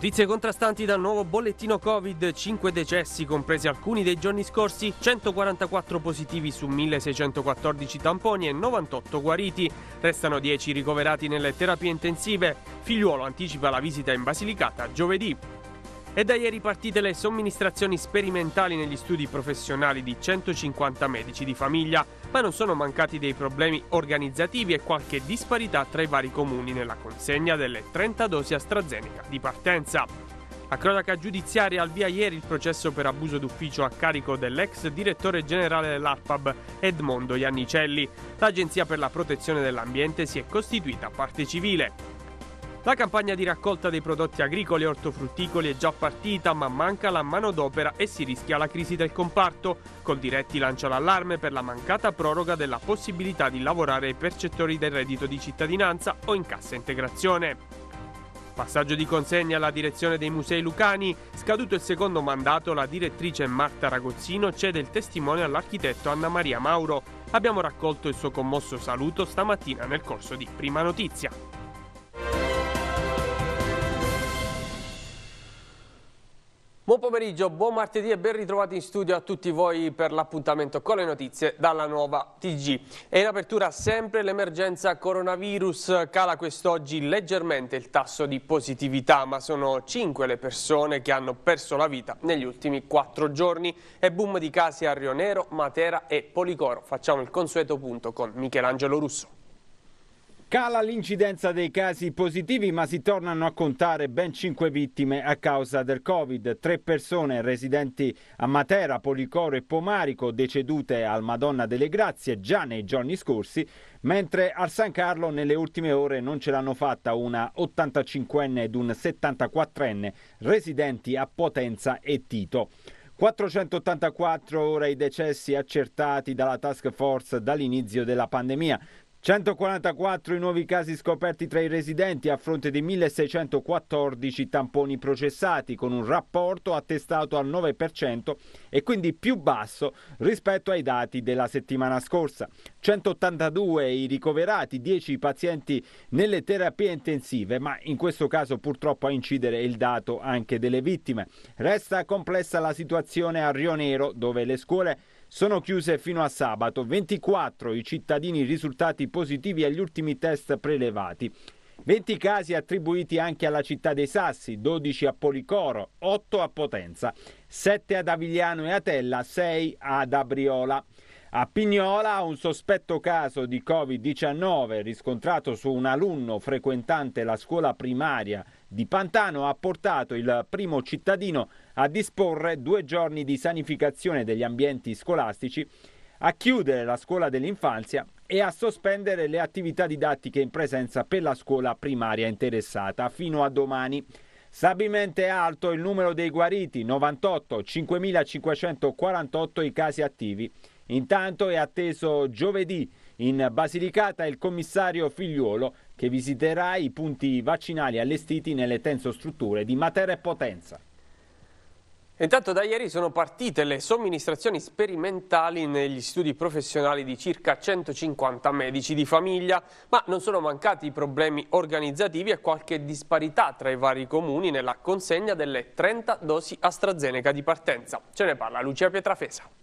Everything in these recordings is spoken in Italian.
Notizie contrastanti dal nuovo bollettino Covid, 5 decessi compresi alcuni dei giorni scorsi, 144 positivi su 1614 tamponi e 98 guariti. Restano 10 ricoverati nelle terapie intensive. Figliuolo anticipa la visita in Basilicata giovedì. E da ieri partite le somministrazioni sperimentali negli studi professionali di 150 medici di famiglia ma non sono mancati dei problemi organizzativi e qualche disparità tra i vari comuni nella consegna delle 30 dosi AstraZeneca di partenza. A cronaca giudiziaria al via ieri il processo per abuso d'ufficio a carico dell'ex direttore generale dell'ARPAB Edmondo Iannicelli. L'Agenzia per la protezione dell'ambiente si è costituita parte civile. La campagna di raccolta dei prodotti agricoli e ortofrutticoli è già partita, ma manca la manodopera e si rischia la crisi del comparto. Coldiretti lancia l'allarme per la mancata proroga della possibilità di lavorare ai percettori del reddito di cittadinanza o in cassa integrazione. Passaggio di consegna alla direzione dei musei lucani. Scaduto il secondo mandato, la direttrice Marta Ragozzino cede il testimone all'architetto Anna Maria Mauro. Abbiamo raccolto il suo commosso saluto stamattina nel corso di Prima Notizia. Buon pomeriggio, buon martedì e ben ritrovati in studio a tutti voi per l'appuntamento con le notizie dalla nuova TG. E in apertura sempre l'emergenza coronavirus cala quest'oggi leggermente il tasso di positività, ma sono 5 le persone che hanno perso la vita negli ultimi 4 giorni e boom di casi a Rionero, Matera e Policoro. Facciamo il consueto punto con Michelangelo Russo. Cala l'incidenza dei casi positivi ma si tornano a contare ben 5 vittime a causa del Covid. Tre persone residenti a Matera, Policoro e Pomarico decedute al Madonna delle Grazie già nei giorni scorsi, mentre al San Carlo nelle ultime ore non ce l'hanno fatta una 85enne ed un 74enne residenti a Potenza e Tito. 484 ora i decessi accertati dalla task force dall'inizio della pandemia, 144 i nuovi casi scoperti tra i residenti a fronte di 1614 tamponi processati con un rapporto attestato al 9% e quindi più basso rispetto ai dati della settimana scorsa. 182 i ricoverati, 10 i pazienti nelle terapie intensive, ma in questo caso purtroppo a incidere il dato anche delle vittime. Resta complessa la situazione a Rionero dove le scuole sono chiuse fino a sabato 24 i cittadini risultati positivi agli ultimi test prelevati. 20 casi attribuiti anche alla città dei Sassi, 12 a Policoro, 8 a Potenza, 7 ad Avigliano e Atella, 6 ad Abriola. A Pignola un sospetto caso di Covid-19 riscontrato su un alunno frequentante la scuola primaria di Pantano ha portato il primo cittadino a disporre due giorni di sanificazione degli ambienti scolastici, a chiudere la scuola dell'infanzia e a sospendere le attività didattiche in presenza per la scuola primaria interessata fino a domani. Stabilmente alto il numero dei guariti, 98, 5.548 i casi attivi. Intanto è atteso giovedì in Basilicata il commissario Figliuolo che visiterà i punti vaccinali allestiti nelle tenso strutture di Matera e Potenza. Intanto da ieri sono partite le somministrazioni sperimentali negli studi professionali di circa 150 medici di famiglia, ma non sono mancati i problemi organizzativi e qualche disparità tra i vari comuni nella consegna delle 30 dosi AstraZeneca di partenza. Ce ne parla Lucia Pietrafesa.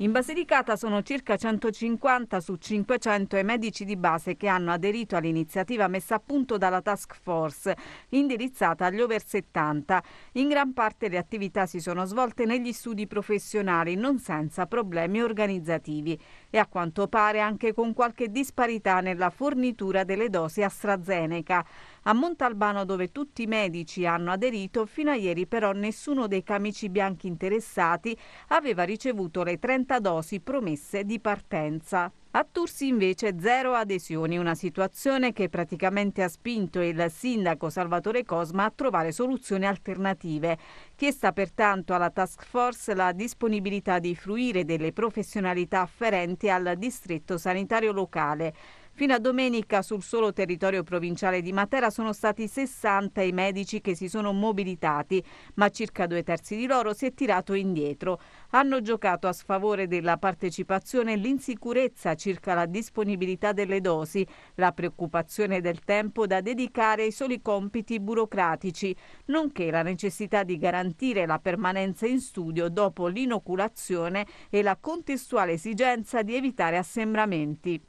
In Basilicata sono circa 150 su 500 i medici di base che hanno aderito all'iniziativa messa a punto dalla task force, indirizzata agli over 70. In gran parte le attività si sono svolte negli studi professionali, non senza problemi organizzativi e a quanto pare anche con qualche disparità nella fornitura delle dosi AstraZeneca. A Montalbano, dove tutti i medici hanno aderito, fino a ieri però nessuno dei camici bianchi interessati aveva ricevuto le 30 dosi promesse di partenza. A Tursi invece zero adesioni, una situazione che praticamente ha spinto il sindaco Salvatore Cosma a trovare soluzioni alternative. Chiesta pertanto alla task force la disponibilità di fruire delle professionalità afferenti al distretto sanitario locale. Fino a domenica sul solo territorio provinciale di Matera sono stati 60 i medici che si sono mobilitati, ma circa due terzi di loro si è tirato indietro. Hanno giocato a sfavore della partecipazione l'insicurezza circa la disponibilità delle dosi, la preoccupazione del tempo da dedicare ai soli compiti burocratici, nonché la necessità di garantire la permanenza in studio dopo l'inoculazione e la contestuale esigenza di evitare assembramenti.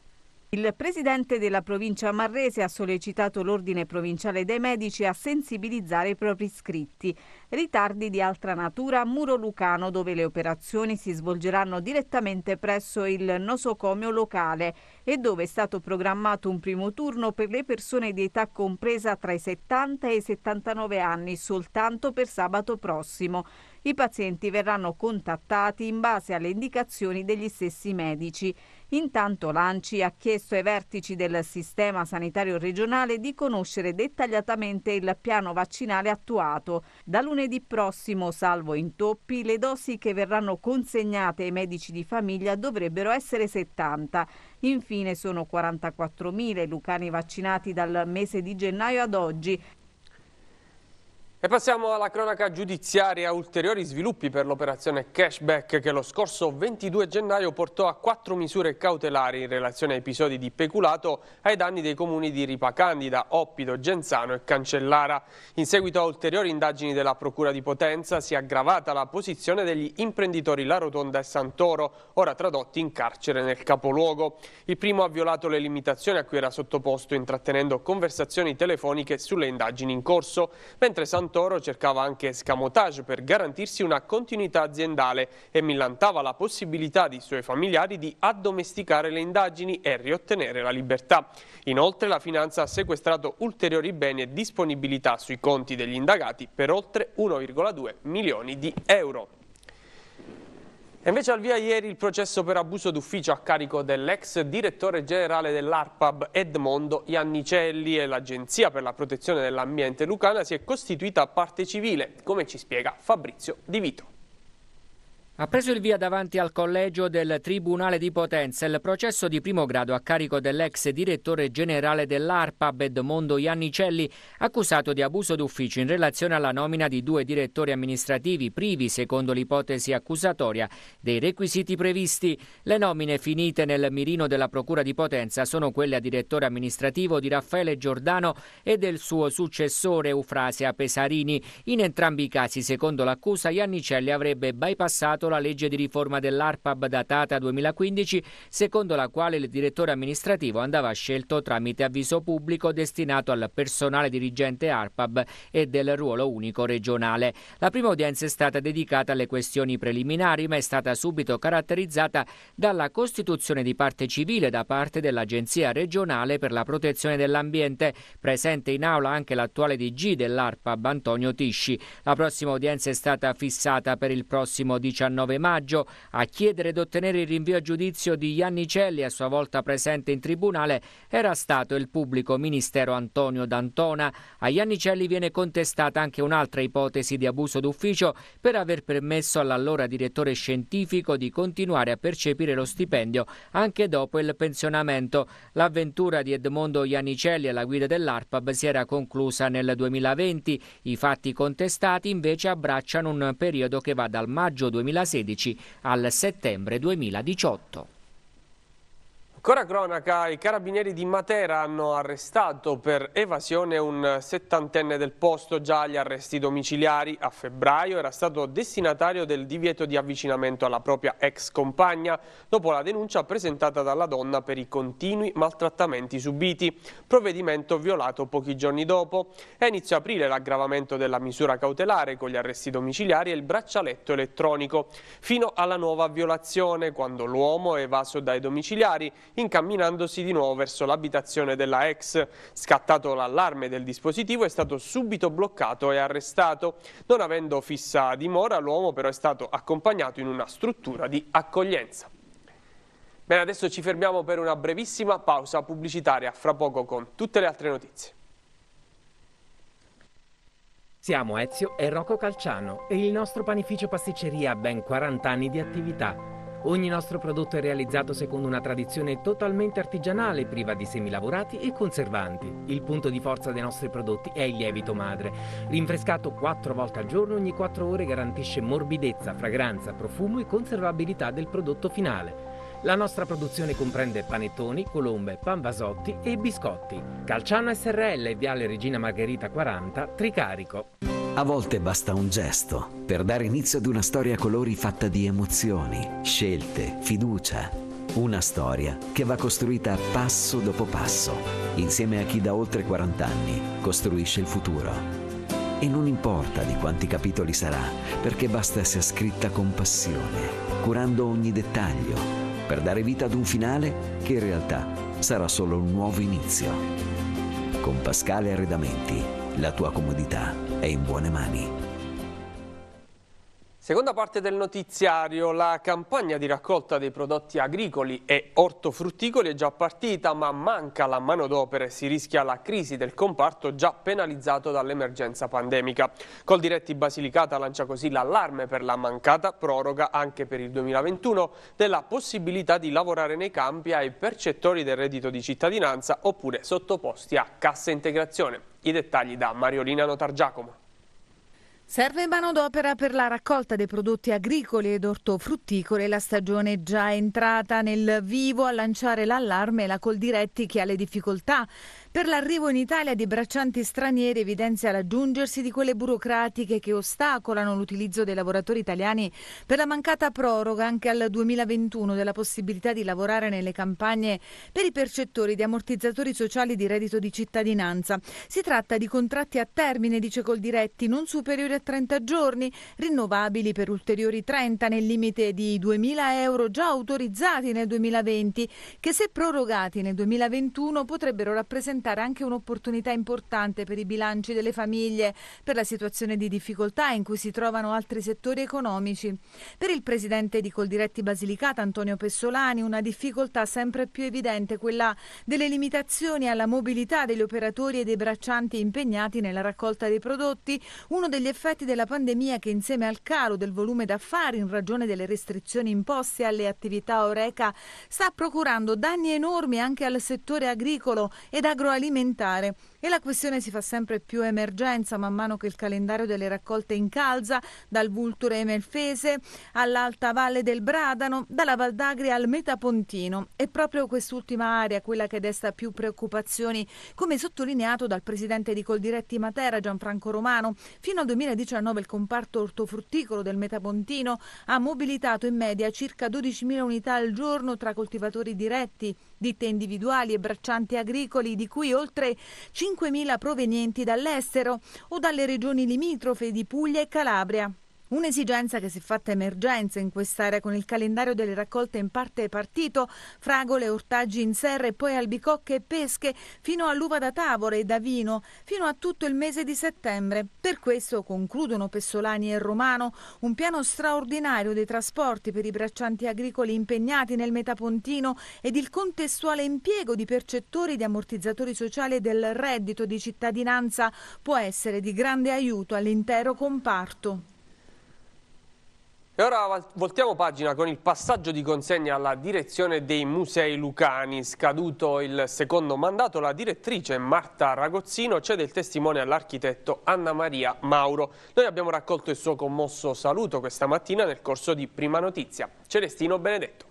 Il presidente della provincia Marrese ha sollecitato l'ordine provinciale dei medici a sensibilizzare i propri iscritti. Ritardi di altra natura a Muro Lucano, dove le operazioni si svolgeranno direttamente presso il nosocomio locale e dove è stato programmato un primo turno per le persone di età compresa tra i 70 e i 79 anni soltanto per sabato prossimo. I pazienti verranno contattati in base alle indicazioni degli stessi medici. Intanto l'ANCI ha chiesto ai vertici del sistema sanitario regionale di conoscere dettagliatamente il piano vaccinale attuato. Da lunedì prossimo, salvo intoppi, le dosi che verranno consegnate ai medici di famiglia dovrebbero essere 70. Infine sono 44.000 lucani vaccinati dal mese di gennaio ad oggi, e passiamo alla cronaca giudiziaria, ulteriori sviluppi per l'operazione cashback che lo scorso 22 gennaio portò a quattro misure cautelari in relazione a episodi di peculato ai danni dei comuni di Ripacandida, Oppido, Genzano e Cancellara. In seguito a ulteriori indagini della Procura di Potenza si è aggravata la posizione degli imprenditori La Rotonda e Santoro, ora tradotti in carcere nel capoluogo. Il primo ha violato le limitazioni a cui era sottoposto intrattenendo conversazioni telefoniche sulle indagini in corso, mentre Santoro Santoro cercava anche scamotage per garantirsi una continuità aziendale e millantava la possibilità dei suoi familiari di addomesticare le indagini e riottenere la libertà. Inoltre la finanza ha sequestrato ulteriori beni e disponibilità sui conti degli indagati per oltre 1,2 milioni di euro. E invece al via ieri il processo per abuso d'ufficio a carico dell'ex direttore generale dell'ARPAB Edmondo Iannicelli e l'Agenzia per la protezione dell'ambiente Lucana si è costituita parte civile, come ci spiega Fabrizio Di Vito. Ha preso il via davanti al collegio del Tribunale di Potenza il processo di primo grado a carico dell'ex direttore generale dell'ARPAB Edmondo Iannicelli, accusato di abuso d'ufficio in relazione alla nomina di due direttori amministrativi privi, secondo l'ipotesi accusatoria, dei requisiti previsti. Le nomine finite nel mirino della Procura di Potenza sono quelle a direttore amministrativo di Raffaele Giordano e del suo successore Eufrasia Pesarini. In entrambi i casi, secondo l'accusa, Iannicelli avrebbe bypassato la legge di riforma dell'ARPAB datata 2015, secondo la quale il direttore amministrativo andava scelto tramite avviso pubblico destinato al personale dirigente ARPAB e del ruolo unico regionale. La prima udienza è stata dedicata alle questioni preliminari, ma è stata subito caratterizzata dalla costituzione di parte civile da parte dell'Agenzia regionale per la protezione dell'ambiente, presente in aula anche l'attuale DG dell'ARPAB Antonio Tisci. La prossima udienza è stata fissata per il prossimo 19 19 maggio a chiedere di ottenere il rinvio a giudizio di Iannicelli, a sua volta presente in tribunale, era stato il pubblico ministero Antonio D'Antona. A Iannicelli viene contestata anche un'altra ipotesi di abuso d'ufficio per aver permesso all'allora direttore scientifico di continuare a percepire lo stipendio anche dopo il pensionamento. L'avventura di Edmondo Iannicelli alla guida dell'ARPAB si era conclusa nel 2020. I fatti contestati invece abbracciano un periodo che va dal maggio 2020 2016 al settembre 2018. Ancora cronaca, i carabinieri di Matera hanno arrestato per evasione un settantenne del posto già agli arresti domiciliari. A febbraio era stato destinatario del divieto di avvicinamento alla propria ex compagna dopo la denuncia presentata dalla donna per i continui maltrattamenti subiti, provvedimento violato pochi giorni dopo. È inizio aprile l'aggravamento della misura cautelare con gli arresti domiciliari e il braccialetto elettronico, fino alla nuova violazione quando l'uomo è evaso dai domiciliari incamminandosi di nuovo verso l'abitazione della ex. Scattato l'allarme del dispositivo è stato subito bloccato e arrestato. Non avendo fissa dimora, l'uomo però è stato accompagnato in una struttura di accoglienza. Bene, adesso ci fermiamo per una brevissima pausa pubblicitaria, fra poco con tutte le altre notizie. Siamo Ezio e Rocco Calciano e il nostro panificio pasticceria ha ben 40 anni di attività Ogni nostro prodotto è realizzato secondo una tradizione totalmente artigianale, priva di semilavorati e conservanti. Il punto di forza dei nostri prodotti è il lievito madre. Rinfrescato quattro volte al giorno, ogni quattro ore garantisce morbidezza, fragranza, profumo e conservabilità del prodotto finale. La nostra produzione comprende panettoni, colombe, panvasotti e biscotti. Calciano SRL, Viale Regina Margherita 40, Tricarico. A volte basta un gesto per dare inizio ad una storia a colori fatta di emozioni, scelte, fiducia. Una storia che va costruita passo dopo passo, insieme a chi da oltre 40 anni costruisce il futuro. E non importa di quanti capitoli sarà, perché basta essere scritta con passione, curando ogni dettaglio, per dare vita ad un finale che in realtà sarà solo un nuovo inizio. Con Pascale Arredamenti la tua comodità è in buone mani. Seconda parte del notiziario, la campagna di raccolta dei prodotti agricoli e ortofrutticoli è già partita ma manca la manodopera e si rischia la crisi del comparto già penalizzato dall'emergenza pandemica. Col diretti Basilicata lancia così l'allarme per la mancata proroga anche per il 2021 della possibilità di lavorare nei campi ai percettori del reddito di cittadinanza oppure sottoposti a cassa integrazione. I dettagli da Mariolina Notargiacomo. Serve manodopera per la raccolta dei prodotti agricoli ed ortofrutticoli. La stagione è già entrata nel vivo a lanciare l'allarme la Coldiretti che ha le difficoltà per l'arrivo in Italia di braccianti stranieri evidenzia l'aggiungersi di quelle burocratiche che ostacolano l'utilizzo dei lavoratori italiani per la mancata proroga anche al 2021 della possibilità di lavorare nelle campagne per i percettori di ammortizzatori sociali di reddito di cittadinanza. Si tratta di contratti a termine, dice Coldiretti, non superiori a 30 giorni, rinnovabili per ulteriori 30 nel limite di 2.000 euro già autorizzati nel 2020, che se prorogati nel 2021 potrebbero rappresentare anche un'opportunità importante per i bilanci delle famiglie, per la situazione di difficoltà in cui si trovano altri settori economici. Per il presidente di Coldiretti Basilicata, Antonio Pessolani, una difficoltà sempre più evidente, quella delle limitazioni alla mobilità degli operatori e dei braccianti impegnati nella raccolta dei prodotti, uno degli effetti effetti della pandemia che insieme al calo del volume d'affari in ragione delle restrizioni imposte alle attività Oreca sta procurando danni enormi anche al settore agricolo ed agroalimentare e la questione si fa sempre più emergenza man mano che il calendario delle raccolte incalza, dal Vulture Emelfese all'Alta Valle del Bradano, dalla Val d'Agri al Metapontino. È proprio quest'ultima area quella che desta più preoccupazioni, come sottolineato dal presidente di Coldiretti Matera Gianfranco Romano. Fino al 2019 il comparto ortofrutticolo del Metapontino ha mobilitato in media circa 12.000 unità al giorno tra coltivatori diretti, ditte individuali e braccianti agricoli, di cui oltre 5.000 provenienti dall'estero o dalle regioni limitrofe di Puglia e Calabria. Un'esigenza che si è fatta emergenza in quest'area con il calendario delle raccolte in parte partito, fragole, ortaggi in serra e poi albicocche e pesche, fino all'uva da tavola e da vino, fino a tutto il mese di settembre. Per questo concludono Pessolani e Romano un piano straordinario dei trasporti per i braccianti agricoli impegnati nel metapontino ed il contestuale impiego di percettori di ammortizzatori sociali e del reddito di cittadinanza può essere di grande aiuto all'intero comparto. E ora voltiamo pagina con il passaggio di consegna alla direzione dei Musei Lucani. Scaduto il secondo mandato, la direttrice Marta Ragozzino cede il testimone all'architetto Anna Maria Mauro. Noi abbiamo raccolto il suo commosso saluto questa mattina nel corso di Prima Notizia. Celestino Benedetto.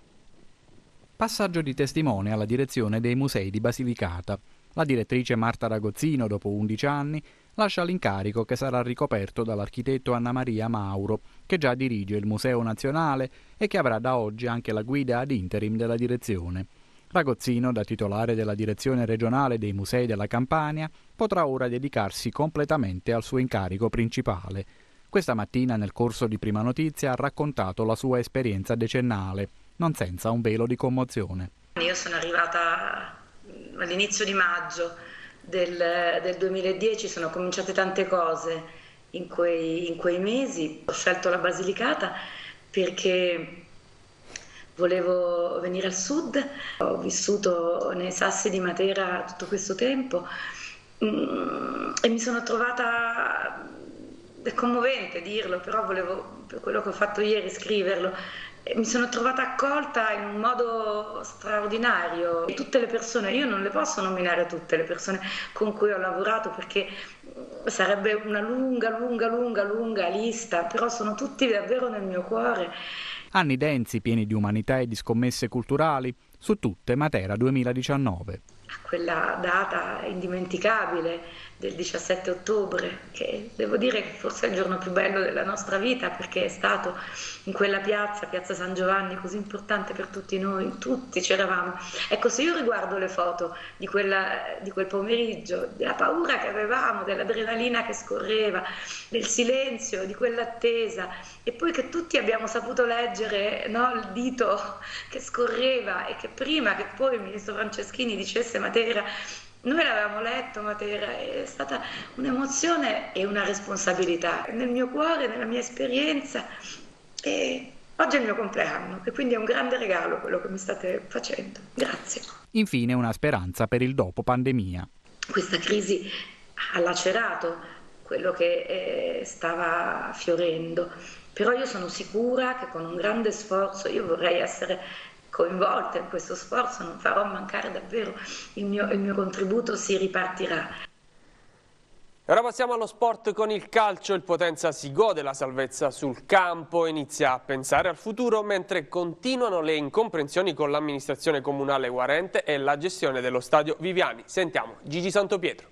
Passaggio di testimone alla direzione dei Musei di Basilicata. La direttrice Marta Ragozzino, dopo 11 anni, lascia l'incarico che sarà ricoperto dall'architetto Anna Maria Mauro, che già dirige il Museo Nazionale e che avrà da oggi anche la guida ad interim della direzione. Ragozzino, da titolare della direzione regionale dei musei della Campania, potrà ora dedicarsi completamente al suo incarico principale. Questa mattina nel corso di Prima Notizia ha raccontato la sua esperienza decennale, non senza un velo di commozione. Io sono arrivata all'inizio di maggio del, del 2010 sono cominciate tante cose in quei, in quei mesi, ho scelto la Basilicata perché volevo venire al sud, ho vissuto nei sassi di Matera tutto questo tempo mm, e mi sono trovata, è commovente dirlo, però volevo per quello che ho fatto ieri scriverlo, mi sono trovata accolta in un modo straordinario. Tutte le persone, io non le posso nominare tutte le persone con cui ho lavorato perché mm, sarebbe una lunga, lunga, lunga, lunga lista, però sono tutti davvero nel mio cuore. Anni densi, pieni di umanità e di scommesse culturali, su tutte Matera 2019 a quella data indimenticabile del 17 ottobre, che devo dire che forse è il giorno più bello della nostra vita perché è stato in quella piazza, piazza San Giovanni, così importante per tutti noi, tutti c'eravamo. Ecco, se io riguardo le foto di, quella, di quel pomeriggio, della paura che avevamo, dell'adrenalina che scorreva, del silenzio, di quell'attesa, e poi che tutti abbiamo saputo leggere no, il dito che scorreva e che prima che poi il ministro Franceschini dicesse queste materie. Noi l'avevamo letto, Matera, è stata un'emozione e una responsabilità nel mio cuore, nella mia esperienza. E oggi è il mio compleanno e quindi è un grande regalo quello che mi state facendo. Grazie. Infine una speranza per il dopo pandemia. Questa crisi ha lacerato quello che eh, stava fiorendo, però io sono sicura che con un grande sforzo, io vorrei essere coinvolta in questo sforzo, non farò mancare davvero il mio, il mio contributo, si ripartirà. E ora passiamo allo sport con il calcio, il Potenza si gode la salvezza sul campo inizia a pensare al futuro mentre continuano le incomprensioni con l'amministrazione comunale Guarente e la gestione dello stadio Viviani. Sentiamo Gigi Santopietro.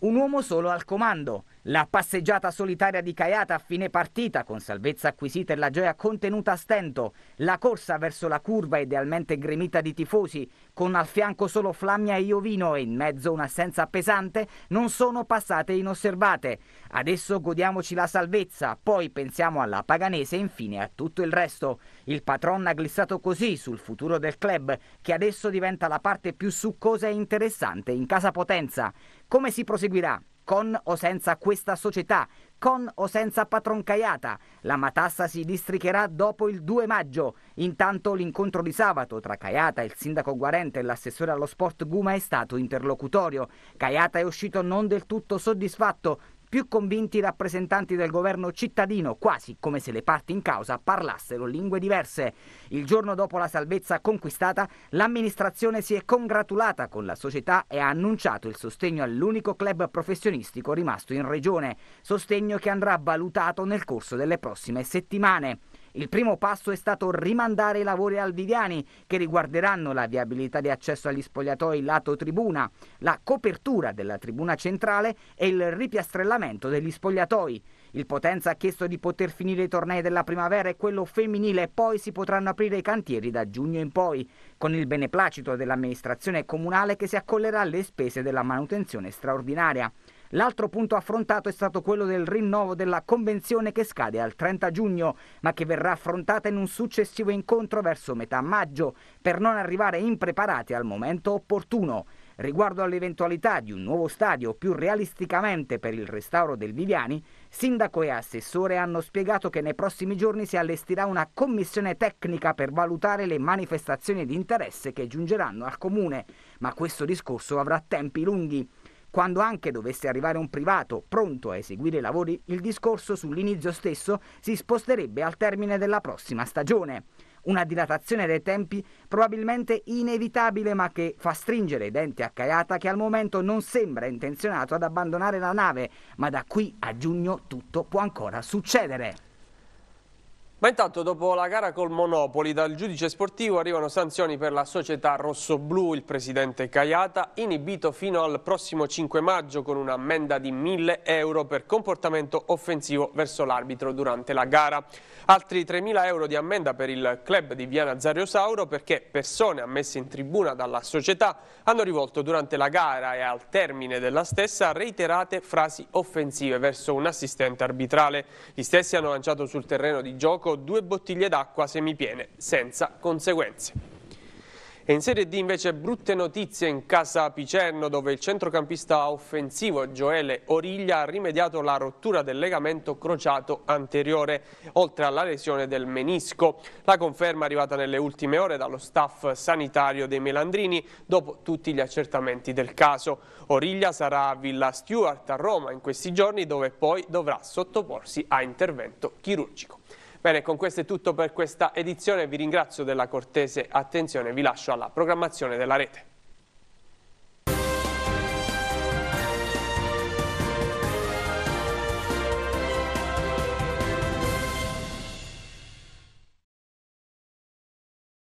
Un uomo solo al comando, la passeggiata solitaria di Caiata a fine partita, con salvezza acquisita e la gioia contenuta a stento, la corsa verso la curva idealmente gremita di tifosi, con al fianco solo Flammia e Iovino e in mezzo un'assenza pesante, non sono passate inosservate. Adesso godiamoci la salvezza, poi pensiamo alla Paganese e infine a tutto il resto. Il patron ha glissato così sul futuro del club, che adesso diventa la parte più succosa e interessante in casa Potenza. Come si proseguirà? con o senza questa società, con o senza patroncaiata. La matassa si districherà dopo il 2 maggio. Intanto l'incontro di sabato tra Caiata, il sindaco Guarente e l'assessore allo sport Guma è stato interlocutorio. Caiata è uscito non del tutto soddisfatto più convinti i rappresentanti del governo cittadino, quasi come se le parti in causa parlassero lingue diverse. Il giorno dopo la salvezza conquistata, l'amministrazione si è congratulata con la società e ha annunciato il sostegno all'unico club professionistico rimasto in regione, sostegno che andrà valutato nel corso delle prossime settimane. Il primo passo è stato rimandare i lavori al Viviani, che riguarderanno la viabilità di accesso agli spogliatoi lato tribuna, la copertura della tribuna centrale e il ripiastrellamento degli spogliatoi. Il Potenza ha chiesto di poter finire i tornei della primavera e quello femminile e poi si potranno aprire i cantieri da giugno in poi, con il beneplacito dell'amministrazione comunale che si accollerà alle spese della manutenzione straordinaria. L'altro punto affrontato è stato quello del rinnovo della convenzione che scade al 30 giugno, ma che verrà affrontata in un successivo incontro verso metà maggio, per non arrivare impreparati al momento opportuno. Riguardo all'eventualità di un nuovo stadio più realisticamente per il restauro del Viviani, sindaco e assessore hanno spiegato che nei prossimi giorni si allestirà una commissione tecnica per valutare le manifestazioni di interesse che giungeranno al comune, ma questo discorso avrà tempi lunghi. Quando anche dovesse arrivare un privato pronto a eseguire i lavori, il discorso sull'inizio stesso si sposterebbe al termine della prossima stagione. Una dilatazione dei tempi probabilmente inevitabile ma che fa stringere i denti a Caiata che al momento non sembra intenzionato ad abbandonare la nave, ma da qui a giugno tutto può ancora succedere. Ma intanto dopo la gara col Monopoli dal giudice sportivo arrivano sanzioni per la società rossoblu, il presidente Caiata, inibito fino al prossimo 5 maggio con un'ammenda di 1000 euro per comportamento offensivo verso l'arbitro durante la gara. Altri 3000 euro di ammenda per il club di Viana Zario Sauro perché persone ammesse in tribuna dalla società hanno rivolto durante la gara e al termine della stessa reiterate frasi offensive verso un assistente arbitrale. Gli stessi hanno lanciato sul terreno di gioco fuoco due bottiglie d'acqua semipiene, senza conseguenze. E in Serie D invece brutte notizie in casa Picerno dove il centrocampista offensivo Gioele Origlia ha rimediato la rottura del legamento crociato anteriore oltre alla lesione del menisco. La conferma è arrivata nelle ultime ore dallo staff sanitario dei Melandrini dopo tutti gli accertamenti del caso. Origlia sarà a Villa Stewart a Roma in questi giorni dove poi dovrà sottoporsi a intervento chirurgico. Bene, con questo è tutto per questa edizione, vi ringrazio della cortese attenzione e vi lascio alla programmazione della rete.